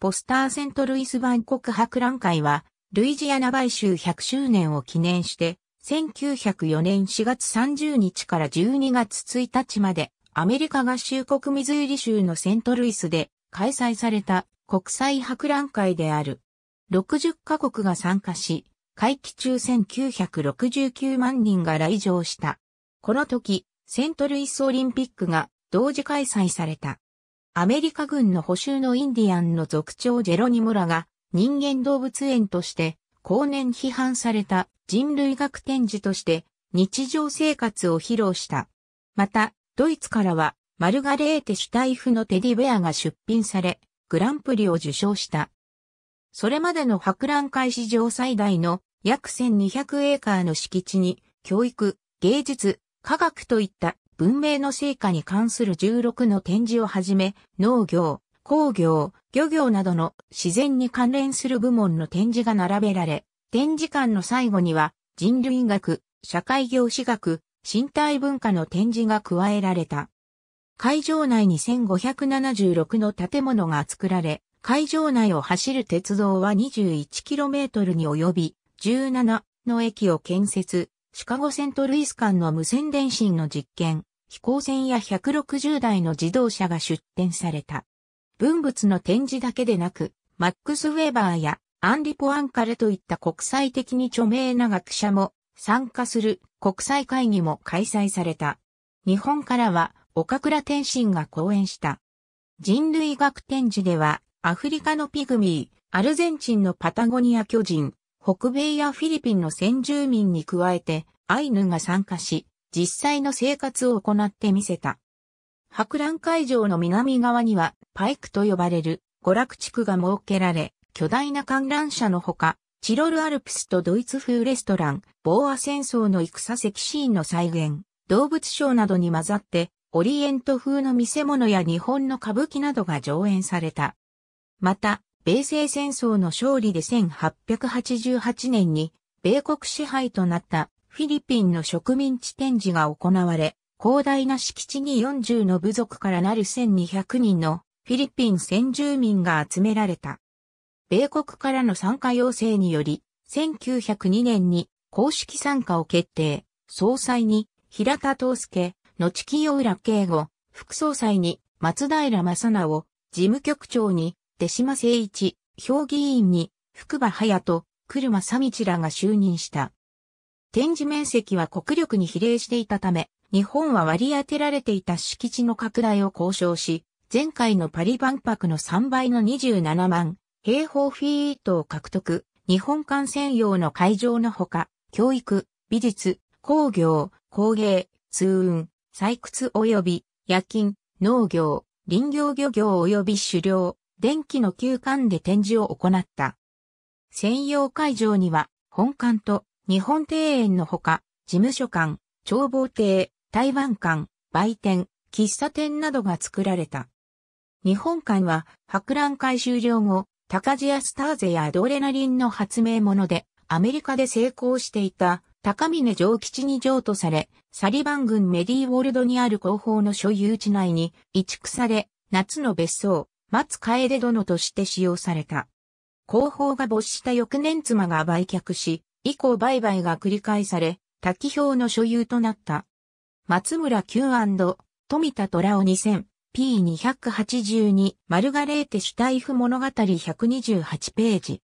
ポスターセントルイス万国博覧会は、ルイジアナ買収100周年を記念して、1904年4月30日から12月1日まで、アメリカ合衆国ミズーリ州のセントルイスで開催された国際博覧会である。60カ国が参加し、会期中1969万人が来場した。この時、セントルイスオリンピックが同時開催された。アメリカ軍の補修のインディアンの族長ジェロニモラが人間動物園として後年批判された人類学展示として日常生活を披露した。また、ドイツからはマルガレーテ・シュタイフのテディベアが出品され、グランプリを受賞した。それまでの博覧会史上最大の約1200エーカーの敷地に教育、芸術、科学といった文明の成果に関する16の展示をはじめ、農業、工業、漁業などの自然に関連する部門の展示が並べられ、展示館の最後には人類学、社会業史学、身体文化の展示が加えられた。会場内に1576の建物が作られ、会場内を走る鉄道は 21km に及び、17の駅を建設、シカゴセントルイス間の無線電信の実験、飛行船や160台の自動車が出展された。文物の展示だけでなく、マックス・ウェーバーやアンリ・ポアンカレといった国際的に著名な学者も参加する国際会議も開催された。日本からは岡倉天心が講演した。人類学展示ではアフリカのピグミー、アルゼンチンのパタゴニア巨人、北米やフィリピンの先住民に加えてアイヌが参加し、実際の生活を行ってみせた。博覧会場の南側にはパイクと呼ばれる娯楽地区が設けられ、巨大な観覧車のほか、チロルアルプスとドイツ風レストラン、ボーア戦争の戦石シーンの再現、動物ショーなどに混ざって、オリエント風の見せ物や日本の歌舞伎などが上演された。また、米西戦争の勝利で1888年に米国支配となったフィリピンの植民地展示が行われ、広大な敷地に40の部族からなる1200人のフィリピン先住民が集められた。米国からの参加要請により、1902年に公式参加を決定、総裁に平田東介、後清浦慶吾、副総裁に松平正直、事務局長に手島誠一、評議員に福場隼人、車正道らが就任した。展示面積は国力に比例していたため、日本は割り当てられていた敷地の拡大を交渉し、前回のパリ万博の3倍の27万平方フィートを獲得、日本艦専用の会場のほか、教育、美術、工業、工芸、通運、採掘及び夜勤、農業、林業漁業及び狩猟、電気の休館で展示を行った。専用会場には本館と日本庭園のほか、事務所間、眺望亭、台湾館、売店、喫茶店などが作られた。日本館は博覧会終了後、高地アスターゼやアドレナリンの発明もので、アメリカで成功していた高峰城基地に譲渡され、サリバン軍メディーウォールドにある広報の所有地内に移築され、夏の別荘、松楓殿として使用された。広報が没した翌年妻が売却し、以降売買が繰り返され、多機票の所有となった。松村 Q& 富田虎雄 2000P282 マルガレーテ主体譜物語128ページ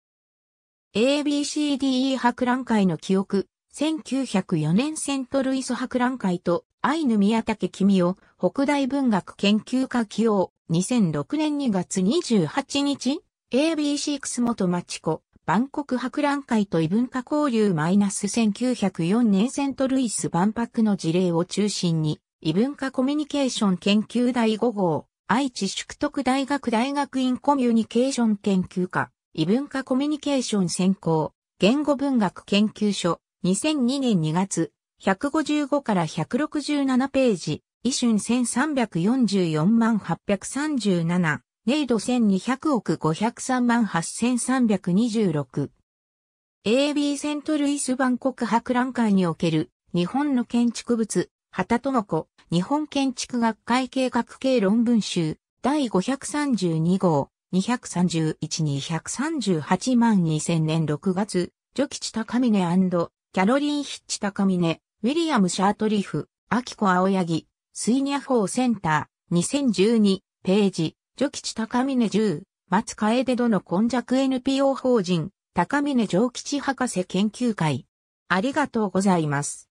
ABCDE 博覧会の記憶1904年セントルイス博覧会とアイヌ宮武君を北大文学研究家起用2006年2月28日 ABC 楠本町子万国博覧会と異文化交流マイナス1904年セントルイス万博の事例を中心に、異文化コミュニケーション研究第5号、愛知淑徳大学大学院コミュニケーション研究科、異文化コミュニケーション専攻、言語文学研究所、2002年2月、155から167ページ、一春1344万837、ネイド1200億503万8326。AB セントルイス万国博覧会における日本の建築物、畑智子、日本建築学会計画系論文集、第532号、231-238万2000年6月、ジョキチ高峰キャロリン・ヒッチ高峰、ウィリアム・シャートリーフ、アキコ・青柳、スイニャフォーセンター、2012、ページ。女吉高峰十、松楓殿今弱 NPO 法人、高峰上吉博士研究会。ありがとうございます。